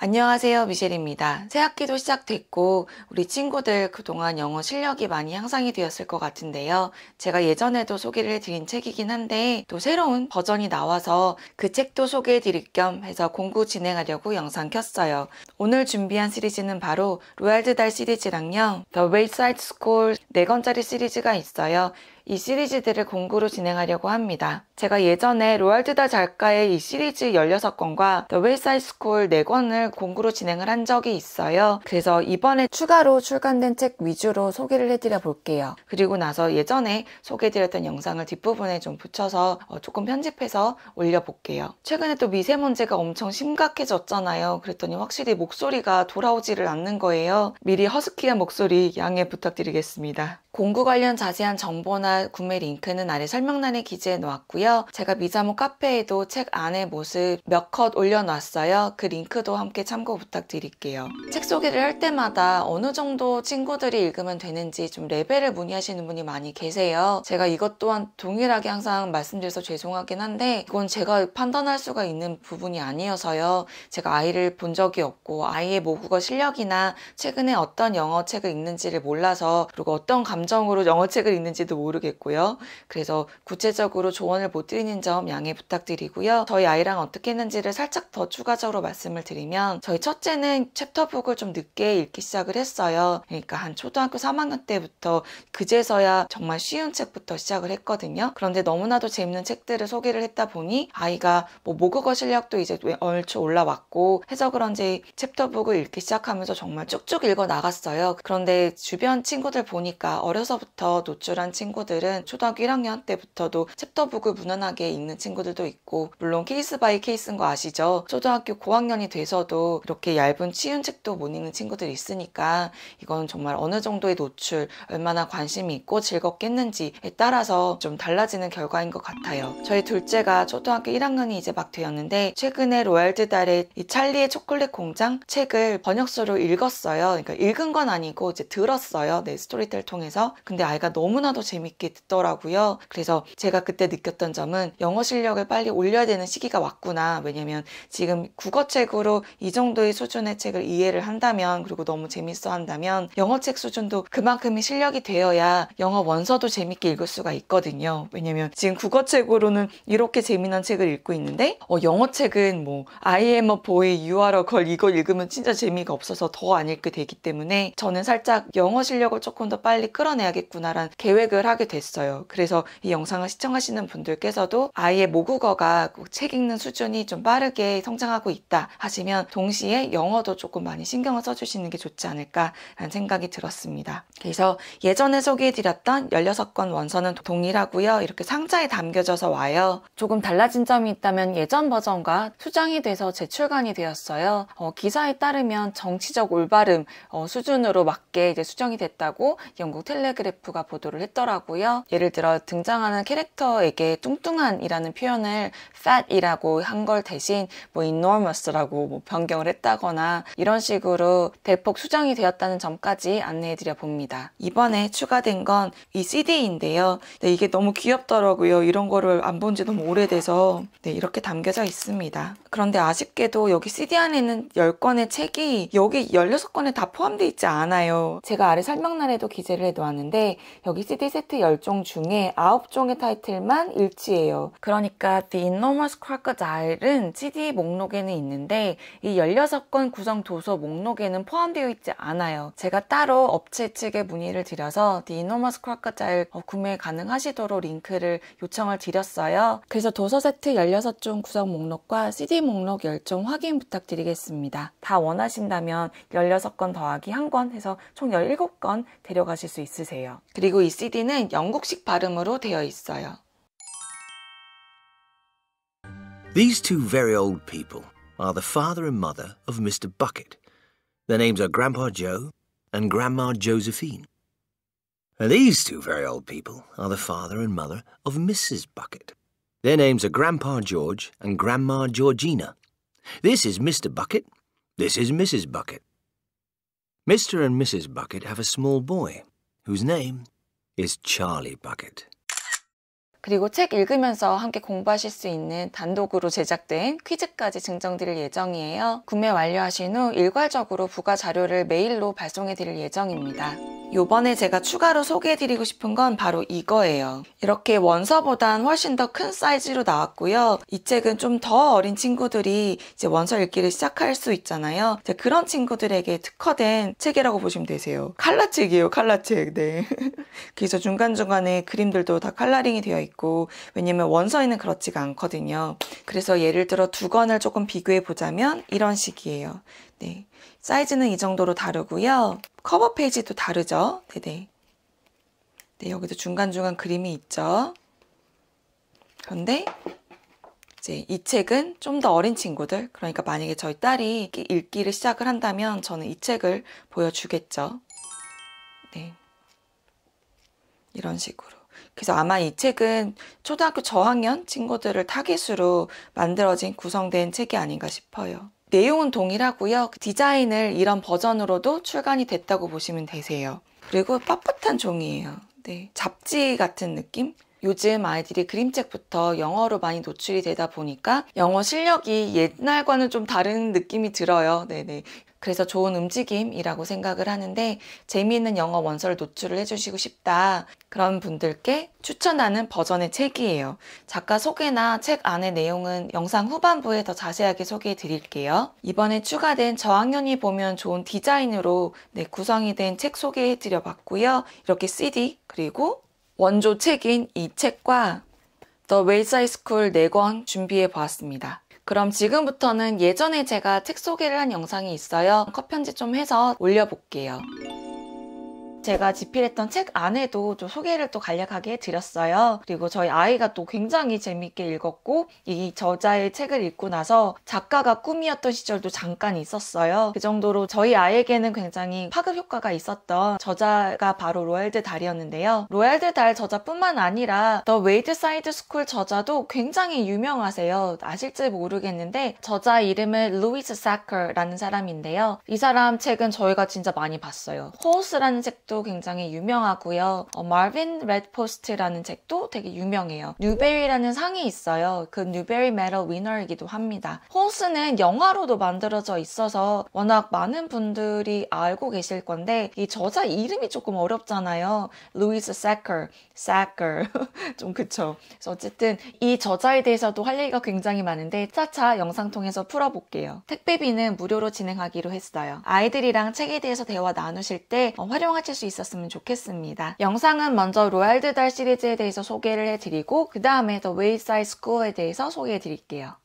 안녕하세요. 미셸입니다. 새 학기도 시작됐고 우리 친구들 그동안 영어 실력이 많이 향상이 되었을 것 같은데요. 제가 예전에도 소개를 해드린 책이긴 한데 또 새로운 버전이 나와서 그 책도 소개해드릴 겸 해서 공부 진행하려고 영상 켰어요. 오늘 준비한 시리즈는 바로 로얄드 달 시리즈랑요. The Wayside School 4권짜리 시리즈가 있어요. 이 시리즈들을 공구로 진행하려고 합니다. 제가 예전에 로알드다 작가의 이 시리즈 16권과 더 h e w a y s 4권을 공구로 진행을 한 적이 있어요. 그래서 이번에 추가로 출간된 책 위주로 소개를 해드려 볼게요. 그리고 나서 예전에 소개해드렸던 영상을 뒷부분에 좀 붙여서 어, 조금 편집해서 올려볼게요. 최근에 또 미세먼지가 엄청 심각해졌잖아요. 그랬더니 확실히 목소리가 돌아오지를 않는 거예요. 미리 허스키한 목소리 양해 부탁드리겠습니다. 공구 관련 자세한 정보나 구매 링크는 아래 설명란에 기재해 놓았고요. 제가 미자모 카페에도 책안에 모습 몇 컷 올려놨어요. 그 링크도 함께 참고 부탁드릴게요. 책 소개를 할 때마다 어느 정도 친구들이 읽으면 되는지 좀 레벨을 문의하시는 분이 많이 계세요. 제가 이것 또한 동일하게 항상 말씀드려서 죄송하긴 한데 이건 제가 판단할 수가 있는 부분이 아니어서요. 제가 아이를 본 적이 없고 아이의 모국어 실력이나 최근에 어떤 영어 책을 읽는지를 몰라서 그리고 어떤 감정으로 영어 책을 읽는지도 모르겠어요 모르겠고요. 그래서 구체적으로 조언을 못 드리는 점 양해 부탁드리고요. 저희 아이랑 어떻게 했는지를 살짝 더 추가적으로 말씀을 드리면 저희 첫째는 챕터북을 좀 늦게 읽기 시작을 했어요. 그러니까 한 초등학교 3학년 때부터 그제서야 정말 쉬운 책부터 시작을 했거든요. 그런데 너무나도 재밌는 책들을 소개를 했다 보니 아이가 뭐 모국어 실력도 이제 얼추 올라왔고 해서 그런지 챕터북을 읽기 시작하면서 정말 쭉쭉 읽어 나갔어요. 그런데 주변 친구들 보니까 어려서부터 노출한 친구들 친구들은 초등학교 1학년 때부터도 챕터북을 무난하게 읽는 친구들도 있고 물론 케이스 바이 케이스인 거 아시죠? 초등학교 고학년이 돼서도 이렇게 얇은 치운책도못 읽는 친구들이 있으니까 이건 정말 어느 정도의 노출, 얼마나 관심이 있고 즐겁겠는지에 따라서 좀 달라지는 결과인 것 같아요. 저희 둘째가 초등학교 1학년이 이제 막 되었는데 최근에 로얄드 달의 이 찰리의 초콜릿 공장 책을 번역서로 읽었어요. 그러니까 읽은 건 아니고 이제 들었어요. 네, 스토리텔 통해서. 근데 아이가 너무나도 재밌게 깊게 듣더라고요. 그래서 제가 그때 느꼈던 점은 영어 실력을 빨리 올려야 되는 시기가 왔구나. 왜냐면 지금 국어책으로 이 정도의 수준의 책을 이해를 한다면 그리고 너무 재밌어 한다면 영어책 수준도 그만큼의 실력이 되어야 영어 원서도 재밌게 읽을 수가 있거든요. 왜냐면 지금 국어책으로는 이렇게 재미난 책을 읽고 있는데 어, 영어책은 뭐 I am a boy, you are a girl 이걸 읽으면 진짜 재미가 없어서 더 안 읽게 되기 때문에 저는 살짝 영어 실력을 조금 더 빨리 끌어내야겠구나란 계획을 하게 됐어요. 그래서 이 영상을 시청하시는 분들께서도 아이의 모국어가 책 읽는 수준이 좀 빠르게 성장하고 있다 하시면 동시에 영어도 조금 많이 신경을 써주시는 게 좋지 않을까라는 생각이 들었습니다. 그래서 예전에 소개해드렸던 16권 원서는 동일하고요. 이렇게 상자에 담겨져서 와요. 조금 달라진 점이 있다면 예전 버전과 수정이 돼서 제출간이 되었어요. 어, 기사에 따르면 정치적 올바름 어, 수준으로 맞게 이제 수정이 됐다고 영국 텔레그래프가 보도를 했더라고요. 있고요. 예를 들어 등장하는 캐릭터에게 뚱뚱한이라는 표현을 fat이라고 한 걸 대신 뭐 enormous라고 뭐 변경을 했다거나 이런 식으로 대폭 수정이 되었다는 점까지 안내해드려 봅니다. 이번에 추가된 건 이 CD인데요. 네, 이게 너무 귀엽더라고요. 이런 거를 안 본지도 오래돼서 네, 이렇게 담겨져 있습니다. 그런데 아쉽게도 여기 CD 안에 는 10권의 책이 여기 16권에 다 포함되어 있지 않아요. 제가 아래 설명란에도 기재를 해놓았는데 여기 CD 세트 10종 중에 9종의 타이틀만 일치해요. 그러니까 The Enormous Crocodile은 CD 목록에는 있는데 이 16권 구성 도서 목록에는 포함되어 있지 않아요. 제가 따로 업체 측에 문의를 드려서 The Enormous Crocodile 어, 구매 가능하시도록 링크를 요청을 드렸어요. 그래서 도서 세트 16종 구성 목록과 CD 목록 10종 확인 부탁드리겠습니다. 다 원하신다면 16권 더하기 1권 해서 총 17권 데려가실 수 있으세요. 그리고 이 CD는 영국식 발음으로 되어 있어요. These two very old people are the father and mother of Mr. Bucket. Their names are Grandpa Joe and Grandma Josephine. And these two very old people are the father and mother of Mrs. Bucket. Their names are Grandpa George and Grandma Georgina. This is Mr. Bucket. This is Mrs. Bucket. Mr. and Mrs. Bucket have a small boy whose name is Charlie Bucket. 그리고 책 읽으면서 함께 공부하실 수 있는 단독으로 제작된 퀴즈까지 증정드릴 예정이에요. 구매 완료하신 후 일괄적으로 부가 자료를 메일로 발송해 드릴 예정입니다. 요번에 제가 추가로 소개해드리고 싶은 건 바로 이거예요. 이렇게 원서보단 훨씬 더 큰 사이즈로 나왔고요. 이 책은 좀 더 어린 친구들이 이제 원서 읽기를 시작할 수 있잖아요. 그런 친구들에게 특화된 책이라고 보시면 되세요. 칼라책이에요, 칼라책. 네. 그래서 중간중간에 그림들도 다 칼라링이 되어 있고, 왜냐면 원서에는 그렇지가 않거든요. 그래서 예를 들어 두 권을 조금 비교해 보자면 이런 식이에요. 네. 사이즈는 이 정도로 다르고요. 커버 페이지도 다르죠. 네네. 네, 여기도 중간중간 그림이 있죠. 그런데 이제 이 책은 좀 더 어린 친구들, 그러니까 만약에 저희 딸이 읽기를 시작을 한다면 저는 이 책을 보여주겠죠. 네. 이런 식으로. 그래서 아마 이 책은 초등학교 저학년 친구들을 타깃으로 만들어진 구성된 책이 아닌가 싶어요. 내용은 동일하고요. 디자인을 이런 버전으로도 출간이 됐다고 보시면 되세요. 그리고 빳빳한 종이에요. 네, 잡지 같은 느낌? 요즘 아이들이 그림책부터 영어로 많이 노출이 되다 보니까 영어 실력이 옛날과는 좀 다른 느낌이 들어요. 네네. 그래서 좋은 움직임이라고 생각을 하는데 재미있는 영어 원서를 노출을 해주시고 싶다 그런 분들께 추천하는 버전의 책이에요. 작가 소개나 책 안의 내용은 영상 후반부에 더 자세하게 소개해 드릴게요. 이번에 추가된 저학년이 보면 좋은 디자인으로 네, 구성이 된 책 소개해 드려 봤고요. 이렇게 CD 그리고 원조 책인 이 책과 The Wayside School 4권 준비해 보았습니다. 그럼 지금부터는 예전에 제가 책 소개를 한 영상이 있어요. 컷 편지 좀 해서 올려볼게요. 제가 집필했던 책 안에도 좀 소개를 또 간략하게 드렸어요. 그리고 저희 아이가 또 굉장히 재밌게 읽었고 이 저자의 책을 읽고 나서 작가가 꿈이었던 시절도 잠깐 있었어요. 그 정도로 저희 아이에게는 굉장히 파급 효과가 있었던 저자가 바로 로얄드 달이었는데요. 로얄드 달 저자뿐만 아니라 더 웨이드 사이드 스쿨 저자도 굉장히 유명하세요. 아실지 모르겠는데 저자 이름은 루이스 사커라는 사람인데요. 이 사람 책은 저희가 진짜 많이 봤어요. 호스라는 책도 굉장히 유명하고요. 어, Marvin Redpost라는 책도 되게 유명해요. 뉴베리라는 상이 있어요. 그 뉴베리 메럴 위너이기도 합니다. 호스는 영화로도 만들어져 있어서 워낙 많은 분들이 알고 계실 건데 이 저자 이름이 조금 어렵잖아요. 루이스 세커, 세커 좀 그쵸. 그래서 어쨌든 이 저자에 대해서도 할 얘기가 굉장히 많은데 차차 영상 통해서 풀어볼게요. 택배비는 무료로 진행하기로 했어요. 아이들이랑 책에 대해서 대화 나누실 때 어, 활용하실 수 있었으면 좋겠습니다. 영상은 먼저 로얄드 달 시리즈에 대해서 소개를 해드리고 그 다음에 더 웨이사이 스쿨에 대해서 소개해드릴게요.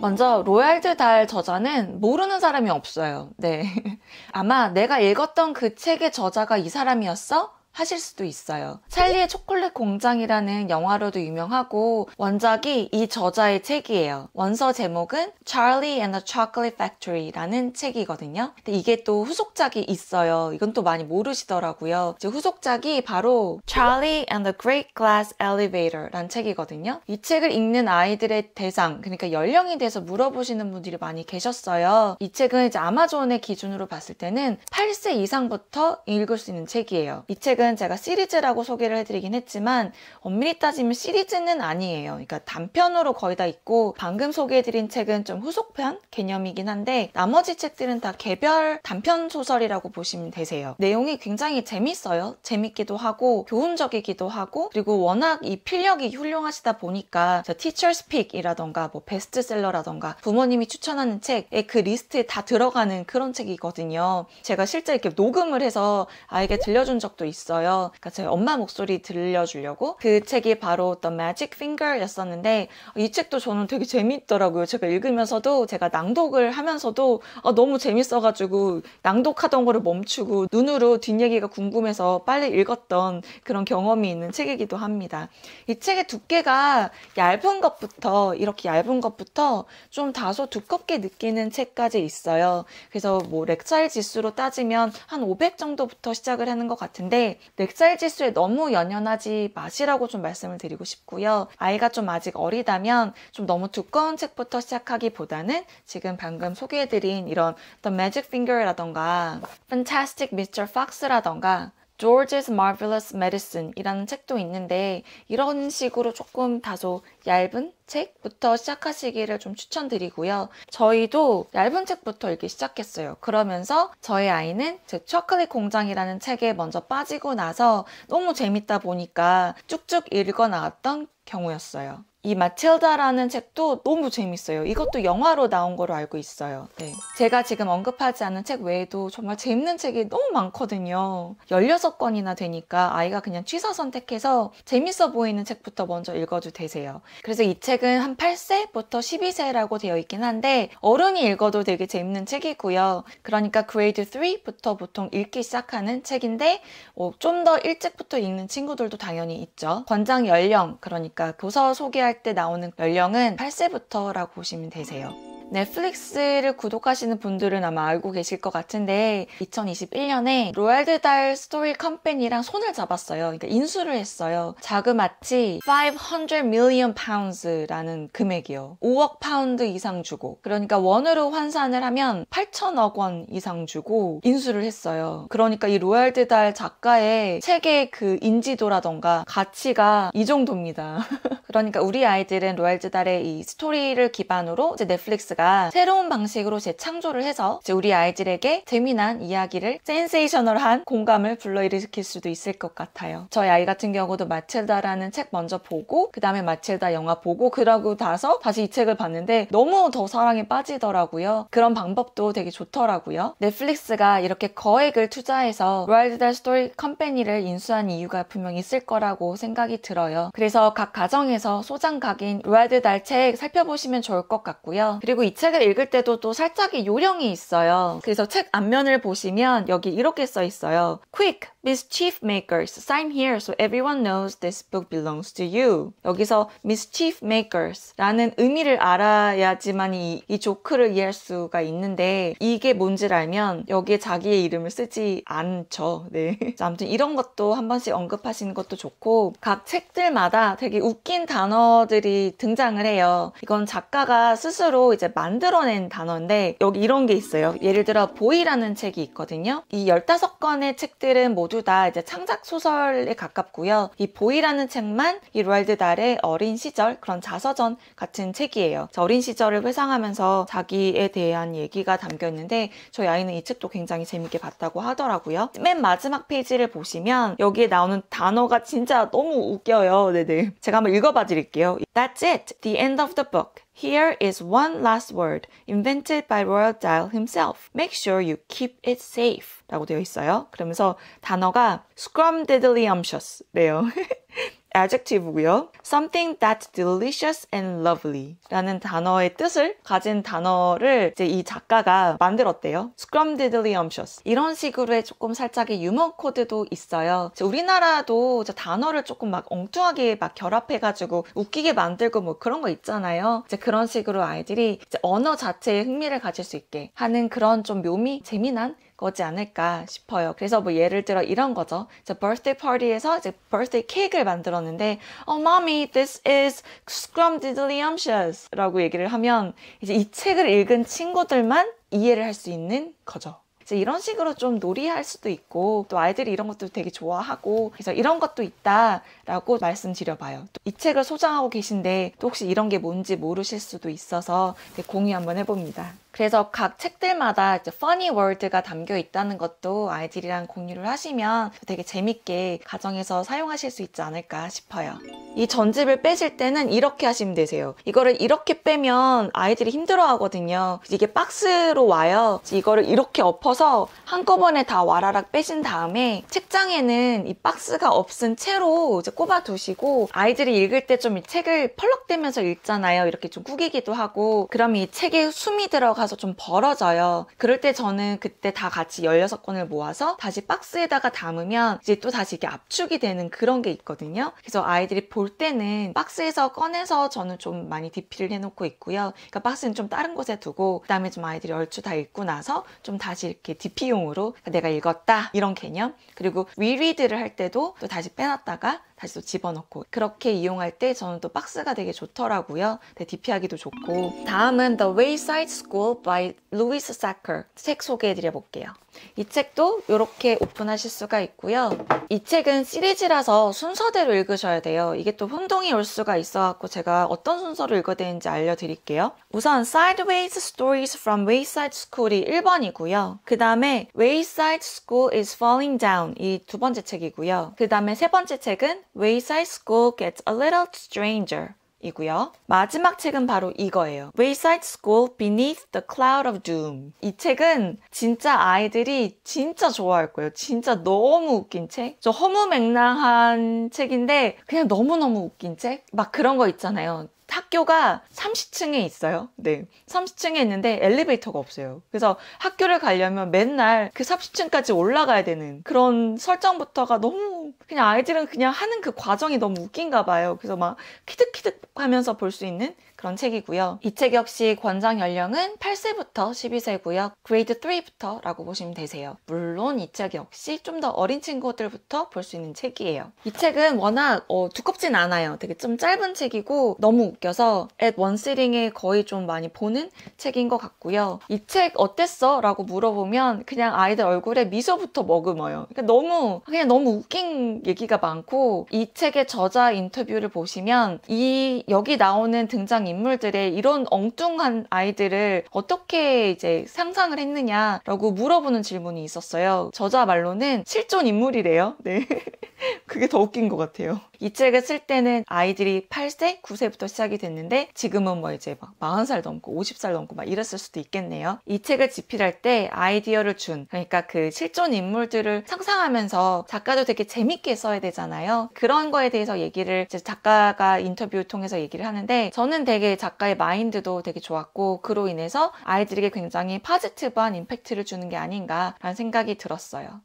먼저 로얄드 달 저자는 모르는 사람이 없어요. 네. 아마 내가 읽었던 그 책의 저자가 이 사람이었어? 하실 수도 있어요. 찰리의 초콜릿 공장이라는 영화로도 유명하고 원작이 이 저자의 책이에요. 원서 제목은 Charlie and the Chocolate Factory라는 책이거든요. 근데 이게 또 후속작이 있어요. 이건 또 많이 모르시더라고요. 이제 후속작이 바로 Charlie and the Great Glass Elevator라는 책이거든요. 이 책을 읽는 아이들의 대상, 그러니까 연령에 대해서 물어보시는 분들이 많이 계셨어요. 이 책은 이제 아마존의 기준으로 봤을 때는 8세 이상부터 읽을 수 있는 책이에요. 이 책은 오늘은 제가 시리즈라고 소개를 해드리긴 했지만 엄밀히 따지면 시리즈는 아니에요. 그러니까 단편으로 거의 다 있고 방금 소개해드린 책은 좀 후속편 개념이긴 한데 나머지 책들은 다 개별 단편 소설이라고 보시면 되세요. 내용이 굉장히 재밌어요. 재밌기도 하고 교훈적이기도 하고 그리고 워낙 이 필력이 훌륭하시다 보니까 티처 스픽이라던가 뭐 베스트셀러라던가 부모님이 추천하는 책에 그 리스트에 다 들어가는 그런 책이거든요. 제가 실제 이렇게 녹음을 해서 아이게 들려준 적도 있어요. 있어요. 그러니까 제 엄마 목소리 들려주려고 그 책이 바로 The Magic Finger였었는데 이 책도 저는 되게 재미있더라고요. 제가 읽으면서도 제가 낭독을 하면서도 아, 너무 재밌어가지고 낭독하던 거를 멈추고 눈으로 뒷얘기가 궁금해서 빨리 읽었던 그런 경험이 있는 책이기도 합니다. 이 책의 두께가 얇은 것부터 이렇게 얇은 것부터 좀 다소 두껍게 느끼는 책까지 있어요. 그래서 뭐 렉찰 지수로 따지면 한 500 정도부터 시작을 하는 것 같은데 넥사이 지수에 너무 연연하지 마시라고 좀 말씀을 드리고 싶고요. 아이가 좀 아직 어리다면 좀 너무 두꺼운 책부터 시작하기보다는 지금 방금 소개해드린 이런 The Magic Finger라던가 Fantastic Mr. Fox라던가 George's Marvelous Medicine 이라는 책도 있는데 이런 식으로 조금 다소 얇은 책부터 시작하시기를 좀 추천드리고요. 저희도 얇은 책부터 읽기 시작했어요. 그러면서 저희 아이는 제 초콜릿 공장이라는 책에 먼저 빠지고 나서 너무 재밌다 보니까 쭉쭉 읽어 나갔던 경우였어요. 이 마틸다라는 책도 너무 재밌어요. 이것도 영화로 나온 걸로 알고 있어요. 네. 제가 지금 언급하지 않은 책 외에도 정말 재밌는 책이 너무 많거든요. 16권이나 되니까 아이가 그냥 취사 선택해서 재밌어 보이는 책부터 먼저 읽어도 되세요. 그래서 이 책은 한 8세부터 12세라고 되어 있긴 한데 어른이 읽어도 되게 재밌는 책이고요. 그러니까 그레이드 3부터 보통 읽기 시작하는 책인데 어, 좀더 일찍부터 읽는 친구들도 당연히 있죠. 권장 연령, 그러니까 교사 소개할 할때 나오는 연령은 8세부터라고 보시면 되세요. 넷플릭스를 구독하시는 분들은 아마 알고 계실 것 같은데 2021년에 로얄드달 스토리 컴퍼니랑 손을 잡았어요. 그러니까 인수를 했어요. 자그마치 500 million pounds라는 금액이요. 5억 파운드 이상 주고 그러니까 원으로 환산을 하면 8천억 원 이상 주고 인수를 했어요. 그러니까 이 로얄드달 작가의 책의 그 인지도라던가 가치가 이 정도입니다. 그러니까 우리 아이들은 로얄드달의 이 스토리를 기반으로 이제 넷플릭스 콘가 새로운 방식으로 재창조를 해서 우리 아이들에게 재미난 이야기를 센세이셔널한 공감을 불러일으킬 수도 있을 것 같아요. 저희 아이 같은 경우도 마틸다라는 책 먼저 보고 그 다음에 마틸다 영화 보고 그러고 나서 다시 이 책을 봤는데 너무 더 사랑에 빠지더라고요. 그런 방법도 되게 좋더라고요. 넷플릭스가 이렇게 거액을 투자해서 로얄드달 스토리 컴퍼니를 인수한 이유가 분명히 있을 거라고 생각이 들어요. 그래서 각 가정에서 소장각인 로얄드달 책 살펴보시면 좋을 것 같고요. 그리고 이 책을 읽을 때도 또 살짝의 요령이 있어요. 그래서 책 앞면을 보시면 여기 이렇게 써 있어요. Quick, mischief makers, sign here so everyone knows this book belongs to you. 여기서 mischief makers라는 의미를 알아야지만 이, 이 조크를 이해할 수가 있는데 이게 뭔지를 알면 여기에 자기의 이름을 쓰지 않죠. 네. 아무튼 이런 것도 한 번씩 언급하시는 것도 좋고 각 책들마다 되게 웃긴 단어들이 등장을 해요. 이건 작가가 스스로 이제 만들어낸 단어인데 여기 이런 게 있어요. 예를 들어 보이라는 책이 있거든요. 이 15권의 책들은 모두 다 이제 창작 소설에 가깝고요. 이 보이라는 책만 이 루알드 달의 어린 시절 그런 자서전 같은 책이에요. 어린 시절을 회상하면서 자기에 대한 얘기가 담겨 있는데 저희 아이는 이 책도 굉장히 재밌게 봤다고 하더라고요. 맨 마지막 페이지를 보시면 여기에 나오는 단어가 진짜 너무 웃겨요. 네네. 제가 한번 읽어봐 드릴게요. That's it. The end of the book. Here is one last word invented by Royal Dahl himself. Make sure you keep it safe. 라고 되어 있어요. 그러면서 단어가 scrum deadly adjective고요. something that's delicious and lovely 라는 단어의 뜻을 가진 단어를 이제 이 작가가 만들었대요. scrumdiddlyumptious 이런 식으로의 조금 살짝의 유머 코드도 있어요. 우리나라도 단어를 조금 막 엉뚱하게 막 결합해가지고 웃기게 만들고 뭐 그런 거 있잖아요. 이제 그런 식으로 아이들이 이제 언어 자체에 흥미를 가질 수 있게 하는 그런 좀 묘미 재미난 거지 않을까 싶어요. 그래서 뭐 예를 들어 이런 거죠. 이 birthday party에서 이제 birthday cake를 만들었는데 oh mommy this is scrumdiddlyumptious"라고 얘기를 하면 이제 이 책을 읽은 친구들만 이해를 할 수 있는 거죠. 이런 식으로 좀 놀이할 수도 있고 또 아이들이 이런 것도 되게 좋아하고 그래서 이런 것도 있다라고 말씀드려봐요. 이 책을 소장하고 계신데 또 혹시 이런 게 뭔지 모르실 수도 있어서 공유 한번 해봅니다. 그래서 각 책들마다 이제 funny word가 담겨 있다는 것도 아이들이랑 공유를 하시면 되게 재밌게 가정에서 사용하실 수 있지 않을까 싶어요. 이 전집을 빼실 때는 이렇게 하시면 되세요. 이거를 이렇게 빼면 아이들이 힘들어 하거든요. 이게 박스로 와요. 이거를 이렇게 엎어서 한꺼번에 다 와라락 빼신 다음에 책장에는 이 박스가 없은 채로 이제 꼽아 두시고 아이들이 읽을 때 좀 이 책을 펄럭대면서 읽잖아요. 이렇게 좀구기기도 하고 그럼 이 책에 숨이 들어가 나서 좀 벌어져요. 그럴 때 저는 그때 다 같이 16권을 모아서 다시 박스에다가 담으면 이제 또 다시 이게 압축이 되는 그런 게 있거든요. 그래서 아이들이 볼 때는 박스에서 꺼내서 저는 좀 많이 디피를 해놓고 있고요. 그러니까 박스는 좀 다른 곳에 두고 그다음에 좀 아이들이 얼추 다 읽고 나서 좀 다시 이렇게 디피용으로 내가 읽었다 이런 개념 그리고 위리드를 할 때도 또 다시 빼놨다가 다시 또 집어넣고 그렇게 이용할 때 저는 또 박스가 되게 좋더라고요. 네, 디피하기도 좋고 다음은 The Wayside School by Louis Sacker 책 소개해드려 볼게요. 이 책도 이렇게 오픈하실 수가 있고요. 이 책은 시리즈라서 순서대로 읽으셔야 돼요. 이게 또 혼동이 올 수가 있어갖고 제가 어떤 순서로 읽어야 되는지 알려드릴게요. 우선 Sideways Stories from Wayside School이 1번이고요. 그 다음에 Wayside School is Falling Down 이 두 번째 책이고요. 그 다음에 세 번째 책은 Wayside School Gets a Little Stranger 이고요. 마지막 책은 바로 이거예요. Wayside School Beneath the Cloud of Doom. 이 책은 진짜 아이들이 진짜 좋아할 거예요. 진짜 너무 웃긴 책. 저 허무맹랑한 책인데 그냥 너무너무 웃긴 책? 막 그런 거 있잖아요. 학교가 30층에 있어요. 네. 30층에 있는데 엘리베이터가 없어요. 그래서 학교를 가려면 맨날 그 30층까지 올라가야 되는 그런 설정부터가 너무 그냥 아이들은 그냥 하는 그 과정이 너무 웃긴가 봐요. 그래서 막 키득키득 하면서 볼 수 있는 그런 책이고요. 이 책 역시 권장 연령은 8세부터 12세고요. 그레이드 3부터 라고 보시면 되세요. 물론 이 책 역시 좀 더 어린 친구들부터 볼 수 있는 책이에요. 이 책은 워낙 어, 두껍진 않아요. 되게 좀 짧은 책이고 너무 느껴서 앳원시링에 거의 좀 많이 보는 책인 것 같고요. 이 책 어땠어? 라고 물어보면 그냥 아이들 얼굴에 미소부터 머금어요. 그러니까 너무 그냥 너무 웃긴 얘기가 많고 이 책의 저자 인터뷰를 보시면 이 여기 나오는 등장 인물들의 이런 엉뚱한 아이들을 어떻게 이제 상상을 했느냐라고 물어보는 질문이 있었어요. 저자 말로는 실존 인물이래요. 네. 그게 더 웃긴 것 같아요. 이 책을 쓸 때는 아이들이 8세, 9세부터 시작이 됐는데 지금은 뭐 이제 막 40살 넘고 50살 넘고 막 이랬을 수도 있겠네요. 이 책을 집필할 때 아이디어를 준 그러니까 그 실존 인물들을 상상하면서 작가도 되게 재밌게 써야 되잖아요. 그런 거에 대해서 얘기를 작가가 인터뷰 통해서 얘기를 하는데 저는 되게 작가의 마인드도 되게 좋았고 그로 인해서 아이들에게 굉장히 파지티브한 임팩트를 주는 게 아닌가라는 생각이 들었어요.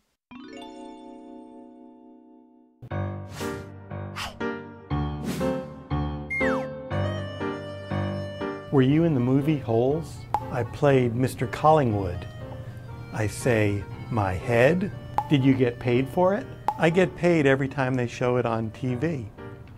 Were you in the movie Holes? I played Mr. Collingwood. I say, my head? Did you get paid for it? I get paid every time they show it on TV.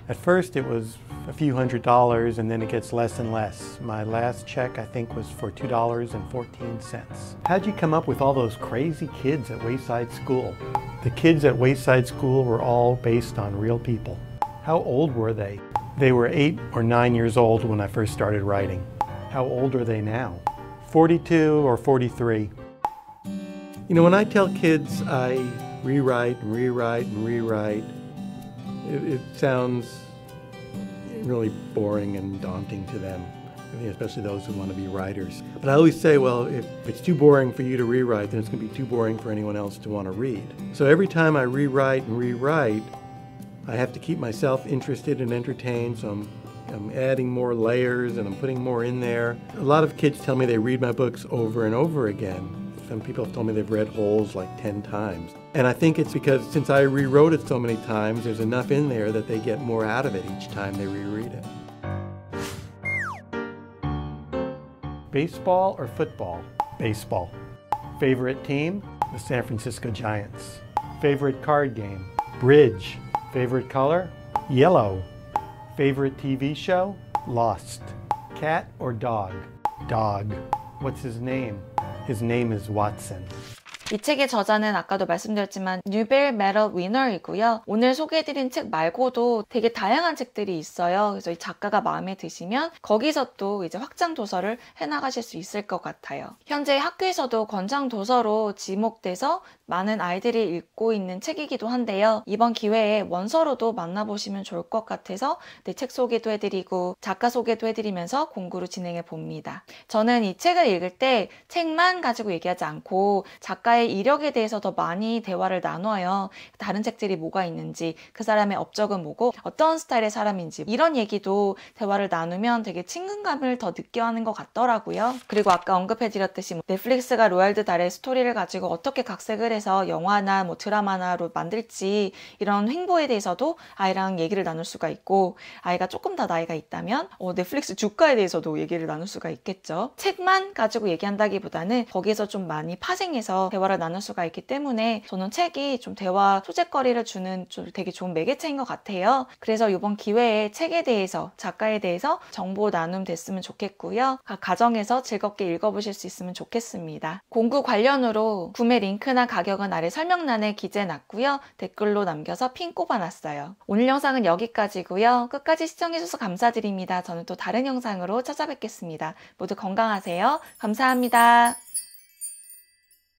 At first it was a few hundred dollars and then it gets less and less. My last check I think was for $2.14. How'd you come up with all those crazy kids at Wayside School? The kids at Wayside School were all based on real people. How old were they? They were eight or nine years old when I first started writing. How old are they now? 42 or 43. You know, when I tell kids I rewrite and rewrite and rewrite, it, it sounds really boring and daunting to them, I mean, especially those who want to be writers. But I always say, well, if it's too boring for you to rewrite, then it's going to be too boring for anyone else to want to read. So every time I rewrite and rewrite, I have to keep myself interested and entertained, so I'm, I'm adding more layers and I'm putting more in there. A lot of kids tell me they read my books over and over again. Some people have told me they've read Holes like 10 times. And I think it's because since I rewrote it so many times, there's enough in there that they get more out of it each time they reread it. Baseball or football? Baseball. Favorite team? The San Francisco Giants. Favorite card game? Bridge. Favorite color? Yellow. Favorite TV show? Lost. Cat or dog? Dog. What's his name? His name is Watson. 이 책의 저자는 아까도 말씀드렸지만 뉴벨 메럴 위너이고요. 오늘 소개해드린 책 말고도 되게 다양한 책들이 있어요. 그래서 이 작가가 마음에 드시면 거기서 또 이제 확장 도서를 해나가실 수 있을 것 같아요. 현재 학교에서도 권장 도서로 지목돼서 많은 아이들이 읽고 있는 책이기도 한데요. 이번 기회에 원서로도 만나보시면 좋을 것 같아서 내책 네, 소개도 해드리고 작가 소개도 해드리면서 공부를 진행해 봅니다. 저는 이 책을 읽을 때 책만 가지고 얘기하지 않고 작가 나의 이력에 대해서 더 많이 대화를 나눠요. 다른 책들이 뭐가 있는지, 그 사람의 업적은 뭐고, 어떤 스타일의 사람인지, 이런 얘기도 대화를 나누면 되게 친근감을 더 느껴 하는 것 같더라고요. 그리고 아까 언급해드렸듯이 뭐 넷플릭스가 로얄드 달의 스토리를 가지고 어떻게 각색을 해서 영화나 뭐 드라마나로 만들지 이런 행보에 대해서도 아이랑 얘기를 나눌 수가 있고 아이가 조금 더 나이가 있다면 어, 넷플릭스 주가에 대해서도 얘기를 나눌 수가 있겠죠. 책만 가지고 얘기한다기보다는 거기에서 좀 많이 파생해서 대화 대화를 나눌 수가 있기 때문에 저는 책이 좀 대화 소재거리를 주는 좀 되게 좋은 매개체인 것 같아요. 그래서 이번 기회에 책에 대해서 작가에 대해서 정보 나눔 됐으면 좋겠고요. 각 가정에서 즐겁게 읽어보실 수 있으면 좋겠습니다. 공구 관련으로 구매 링크나 가격은 아래 설명란에 기재해놨고요. 댓글로 남겨서 핀 꼽아놨어요. 오늘 영상은 여기까지고요. 끝까지 시청해주셔서 감사드립니다. 저는 또 다른 영상으로 찾아뵙겠습니다. 모두 건강하세요. 감사합니다.